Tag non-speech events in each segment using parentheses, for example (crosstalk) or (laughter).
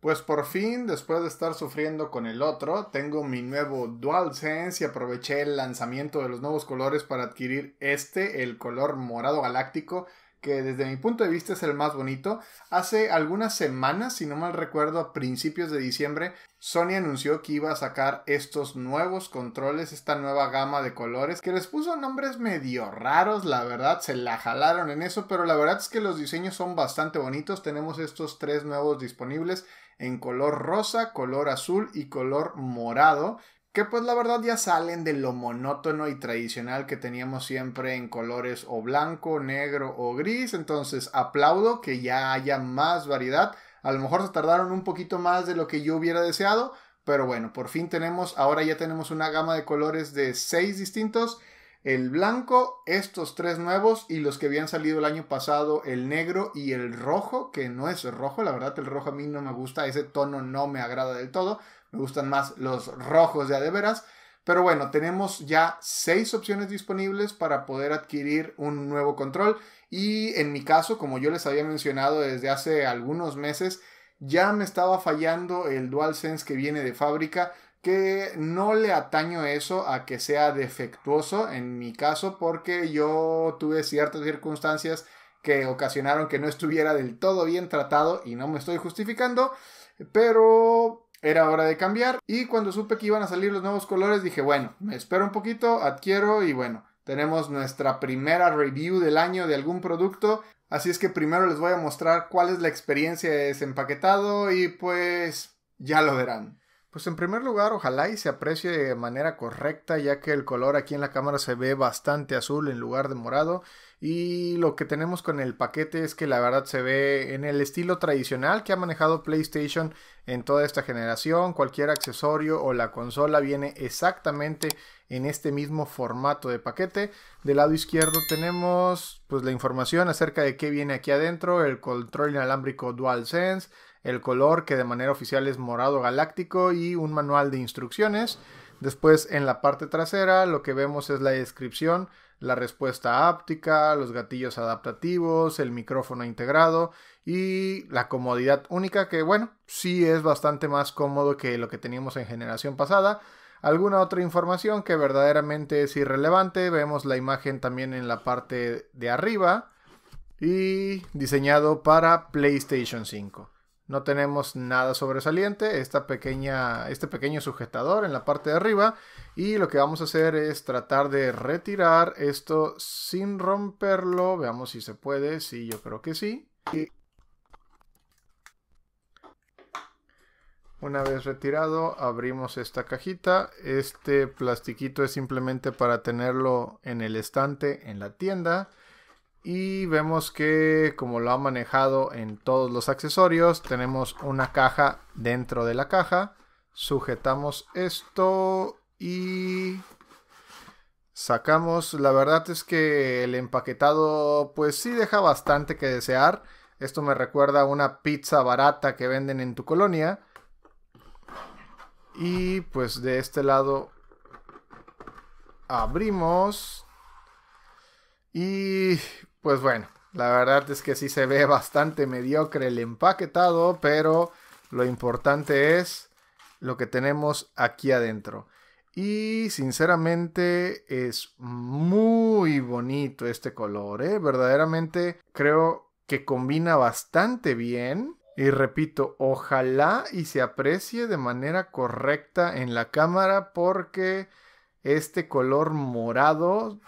Pues por fin, después de estar sufriendo con el otro, tengo mi nuevo DualSense y aproveché el lanzamiento de los nuevos colores para adquirir este, el color morado galáctico, que desde mi punto de vista es el más bonito. Hace algunas semanas, si no mal recuerdo, a principios de diciembre, Sony anunció que iba a sacar estos nuevos controles, esta nueva gama de colores, que les puso nombres medio raros, la verdad, se la jalaron en eso, pero la verdad es que los diseños son bastante bonitos. Tenemos estos tres nuevos disponibles en color rosa, color azul y color morado, que pues la verdad ya salen de lo monótono y tradicional que teníamos siempre en colores o blanco, negro o gris. Entonces aplaudo que ya haya más variedad. A lo mejor se tardaron un poquito más de lo que yo hubiera deseado, pero bueno, por fin tenemos, ahora ya tenemos una gama de colores de 6 distintos el blanco, estos tres nuevos y los que habían salido el año pasado, el negro y el rojo, que no es rojo, la verdad el rojo a mí no me gusta, ese tono no me agrada del todo, me gustan más los rojos de veras. Pero bueno, tenemos ya seis opciones disponibles para poder adquirir un nuevo control y en mi caso, como yo les había mencionado desde hace algunos meses, ya me estaba fallando el DualSense que viene de fábrica que no le ataño eso a que sea defectuoso en mi caso porque yo tuve ciertas circunstancias que ocasionaron que no estuviera del todo bien tratado y no me estoy justificando, pero era hora de cambiar y cuando supe que iban a salir los nuevos colores dije, bueno, me espero un poquito, adquiero y bueno, tenemos nuestra primera review del año de algún producto, así es que primero les voy a mostrar cuál es la experiencia de empaquetado y pues ya lo verán. Pues en primer lugar, ojalá y se aprecie de manera correcta, ya que el color aquí en la cámara se ve bastante azul en lugar de morado. Y lo que tenemos con el paquete es que la verdad se ve en el estilo tradicional que ha manejado PlayStation en toda esta generación. Cualquier accesorio o la consola viene exactamente en este mismo formato de paquete. Del lado izquierdo tenemos pues la información acerca de qué viene aquí adentro, el control inalámbrico DualSense, el color que de manera oficial es morado galáctico y un manual de instrucciones. Después en la parte trasera lo que vemos es la descripción, la respuesta áptica, los gatillos adaptativos, el micrófono integrado y la comodidad única que bueno, sí es bastante más cómodo que lo que teníamos en generación pasada. Alguna otra información que verdaderamente es irrelevante, vemos la imagen también en la parte de arriba y diseñado para PlayStation 5. No tenemos nada sobresaliente, esta pequeña, este pequeño sujetador en la parte de arriba y lo que vamos a hacer es tratar de retirar esto sin romperlo. Veamos si se puede, sí, yo creo que sí. Una vez retirado, abrimos esta cajita. Este plastiquito es simplemente para tenerlo en el estante en la tienda. Y vemos que como lo ha manejado en todos los accesorios, tenemos una caja dentro de la caja. Sujetamos esto y sacamos. La verdad es que el empaquetado pues sí deja bastante que desear. Esto me recuerda a una pizza barata que venden en tu colonia. Y pues de este lado abrimos. Y pues bueno, la verdad es que sí se ve (laughs) bastante mediocre el empaquetado, pero lo importante es lo que tenemos aquí adentro. Y sinceramente es muy bonito este color, ¿eh? verdaderamente creo que combina bastante bien. Y repito, ojalá y se aprecie de manera correcta en la cámara porque este color morado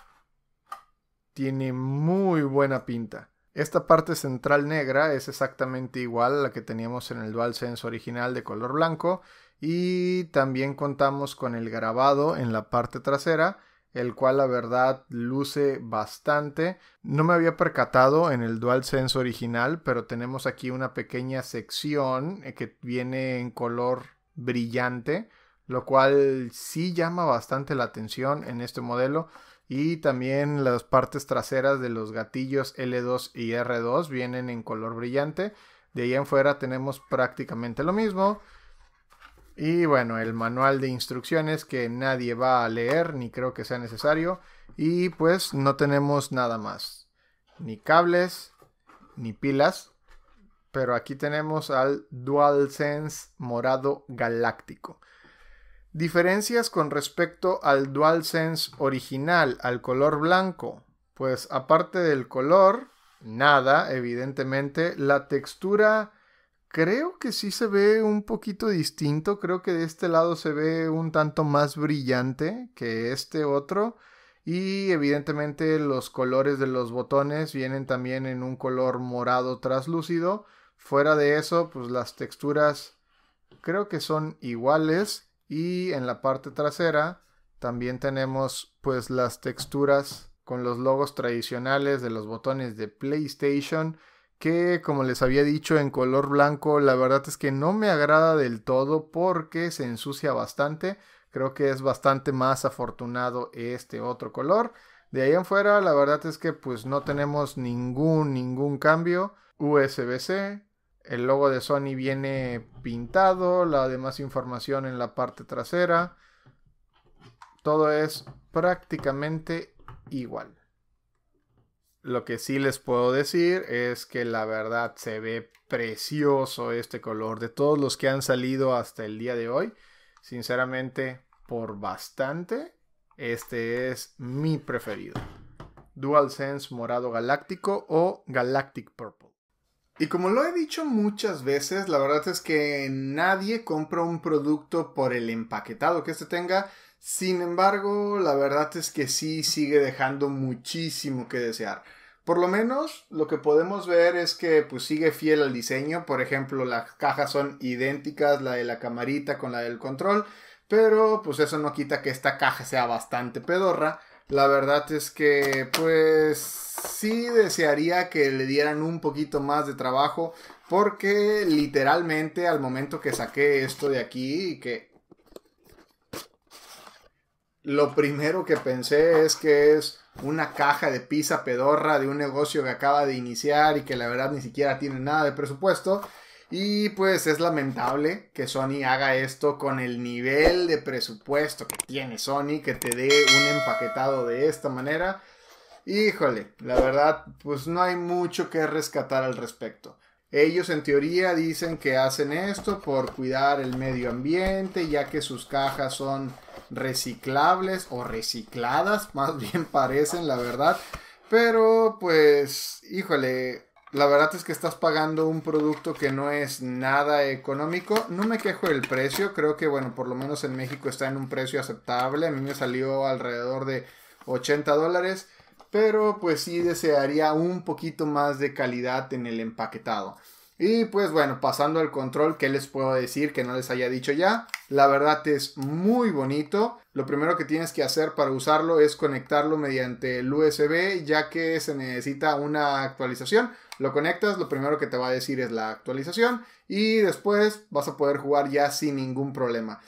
tiene muy buena pinta. Esta parte central negra es exactamente igual a la que teníamos en el DualSense original de color blanco y también contamos con el grabado en la parte trasera, el cual la verdad luce bastante. No me había percatado en el DualSense original, pero tenemos aquí una pequeña sección eh, que viene en color brillante lo cual sí llama bastante la atención en este modelo. Y también las partes traseras de los gatillos L2 y R2 vienen en color brillante. De ahí en fuera tenemos prácticamente lo mismo. Y bueno, el manual de instrucciones que nadie va a leer, ni creo que sea necesario. Y pues no tenemos nada más. Ni cables, ni pilas. Pero aquí tenemos al DualSense morado galáctico. Diferencias con respecto al DualSense original, al color blanco. Pues aparte del color, nada, evidentemente. La textura creo que sí se ve un poquito distinto. Creo que de este lado se ve un tanto más brillante que este otro. Y evidentemente los colores de los botones vienen también en un color morado traslúcido. Fuera de eso, pues las texturas creo que son iguales. Y en la parte trasera también tenemos pues las texturas con los logos tradicionales de los botones de PlayStation que como les había dicho en color blanco la verdad es que no me agrada del todo porque se ensucia bastante creo que es bastante más afortunado este otro color de ahí en fuera la verdad es que pues no tenemos ningún ningún cambio USB-C el logo de Sony viene pintado, la demás información en la parte trasera. Todo es prácticamente igual. Lo que sí les puedo decir es que la verdad se ve precioso este color. De todos los que han salido hasta el día de hoy, sinceramente, por bastante, este es mi preferido. DualSense morado galáctico o Galactic Purple. Y como lo he dicho muchas veces, la verdad es que nadie compra un producto por el empaquetado que este tenga. Sin embargo, la verdad es que sí sigue dejando muchísimo que desear. Por lo menos lo que podemos ver es que pues sigue fiel al diseño. Por ejemplo, las cajas son idénticas, la de la camarita con la del control. Pero pues eso no quita que esta caja sea bastante pedorra. La verdad es que, pues, sí desearía que le dieran un poquito más de trabajo, porque literalmente al momento que saqué esto de aquí, que lo primero que pensé es que es una caja de pizza pedorra de un negocio que acaba de iniciar y que la verdad ni siquiera tiene nada de presupuesto. Y pues es lamentable que Sony haga esto con el nivel de presupuesto que tiene Sony, que te dé un empaquetado de esta manera. Híjole, la verdad, pues no hay mucho que rescatar al respecto. Ellos en teoría dicen que hacen esto por cuidar el medio ambiente, ya que sus cajas son reciclables o recicladas, (laughs) más bien parecen, la verdad. Pero pues, híjole, la verdad es que estás pagando un producto que no es nada económico. No me quejo del precio, creo que bueno, por lo menos en México está en un precio aceptable. A mí me salió alrededor de 80 dólares, pero pues sí desearía un poquito más de calidad en el empaquetado. Y pues bueno, pasando al control, ¿qué les puedo decir que no les haya dicho ya? La verdad es muy bonito. Lo primero que tienes que hacer para usarlo es conectarlo mediante el USB ya que se necesita una actualización lo conectas, lo primero que te va a decir es la actualización y después vas a poder jugar ya sin ningún problema.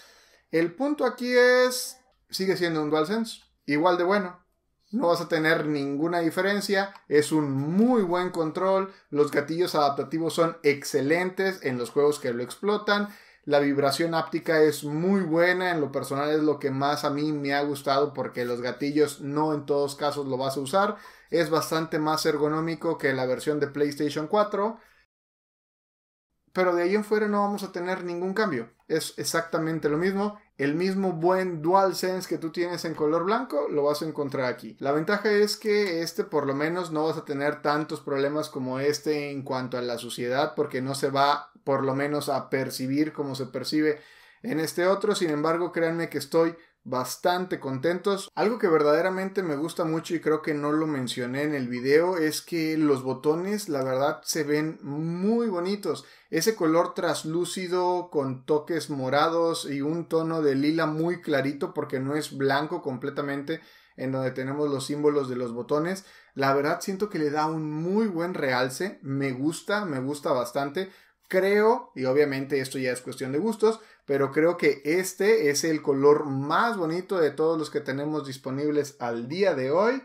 El punto aquí es, sigue siendo un DualSense, igual de bueno. No vas a tener ninguna diferencia, es un muy buen control, los gatillos adaptativos son excelentes en los juegos que lo explotan, la vibración áptica es muy buena, en lo personal es lo que más a mí me ha gustado porque los gatillos no en todos casos lo vas a usar. Es bastante más ergonómico que la versión de PlayStation 4. Pero de ahí en fuera no vamos a tener ningún cambio. Es exactamente lo mismo. El mismo buen DualSense que tú tienes en color blanco lo vas a encontrar aquí. La ventaja es que este por lo menos no vas a tener tantos problemas como este en cuanto a la suciedad porque no se va por lo menos a percibir como se percibe en este otro. Sin embargo, créanme que estoy bastante contentos. Algo que verdaderamente me gusta mucho y creo que no lo mencioné en el video es que los botones la verdad se ven muy bonitos. Ese color traslúcido con toques morados y un tono de lila muy clarito porque no es blanco completamente en donde tenemos los símbolos de los botones. La verdad siento que le da un muy buen realce, me gusta, me gusta bastante creo, y obviamente esto ya es cuestión de gustos, pero creo que este es el color más bonito de todos los que tenemos disponibles al día de hoy.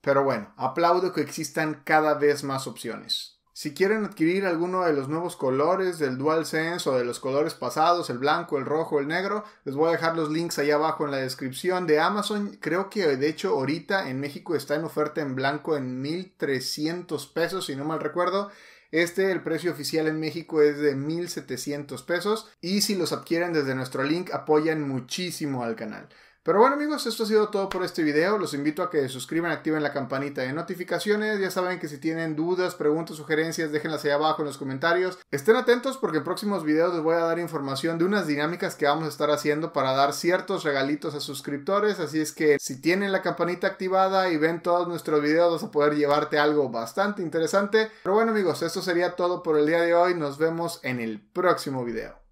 Pero bueno, aplaudo que existan cada vez más opciones. Si quieren adquirir alguno de los nuevos colores del DualSense o de los colores pasados, el blanco, el rojo, el negro, les voy a dejar los links allá abajo en la descripción de Amazon. Creo que de hecho ahorita en México está en oferta en blanco en 1300 pesos, si no mal recuerdo. Este, el precio oficial en México es de 1.700 pesos y si los adquieren desde nuestro link apoyan muchísimo al canal. Pero bueno amigos, esto ha sido todo por este video. Los invito a que se suscriban, activen la campanita de notificaciones. Ya saben que si tienen dudas, preguntas, sugerencias, déjenlas ahí abajo en los comentarios. Estén atentos porque en próximos videos les voy a dar información de unas dinámicas que vamos a estar haciendo para dar ciertos regalitos a suscriptores. Así es que si tienen la campanita activada y ven todos nuestros videos vas a poder llevarte algo bastante interesante. Pero bueno amigos, esto sería todo por el día de hoy. Nos vemos en el próximo video.